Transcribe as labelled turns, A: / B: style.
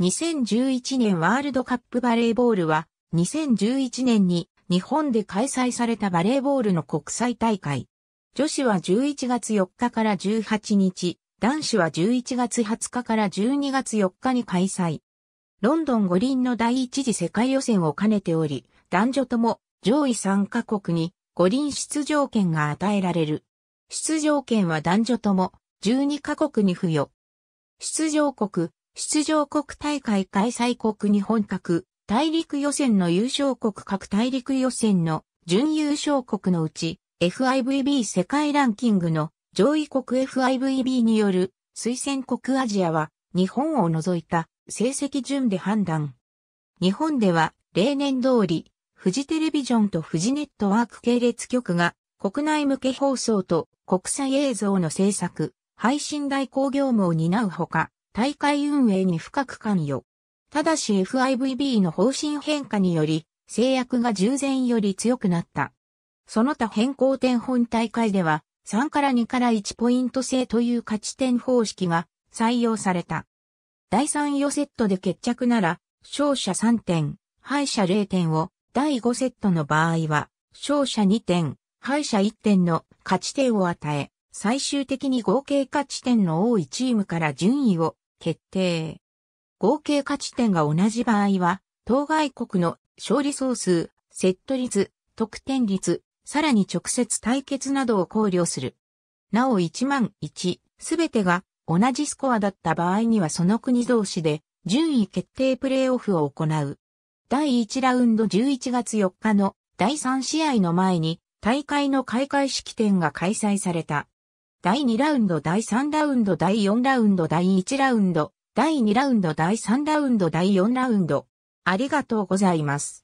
A: 2011年ワールドカップバレーボールは、2011年に日本で開催されたバレーボールの国際大会。女子は11月4日から18日、男子は11月20日から12月4日に開催。ロンドン五輪の第一次世界予選を兼ねており、男女とも上位3カ国に五輪出場権が与えられる。出場権は男女とも12カ国に付与。出場国、出場国大会開催国日本各大陸予選の優勝国各大陸予選の準優勝国のうち FIVB 世界ランキングの上位国 FIVB による推薦国アジアは日本を除いた成績順で判断。日本では例年通り富士テレビジョンと富士ネットワーク系列局が国内向け放送と国際映像の制作、配信代行業務を担うほか、大会運営に深く関与。ただし FIVB の方針変化により、制約が従前より強くなった。その他変更点本大会では、3から2から1ポイント制という勝ち点方式が採用された。第3予セットで決着なら、勝者3点、敗者0点を、第5セットの場合は、勝者2点、敗者1点の勝ち点を与え、最終的に合計勝ち点の多いチームから順位を決定。合計価値点が同じ場合は、当該国の勝利総数、セット率、得点率、さらに直接対決などを考慮する。なお1万1、すべてが同じスコアだった場合にはその国同士で順位決定プレーオフを行う。第1ラウンド11月4日の第3試合の前に大会の開会式典が開催された。第2ラウンド、第3ラウンド、第4ラウンド、第1ラウンド、第2ラウンド、第3ラウンド、第4ラウンド。ありがとうございます。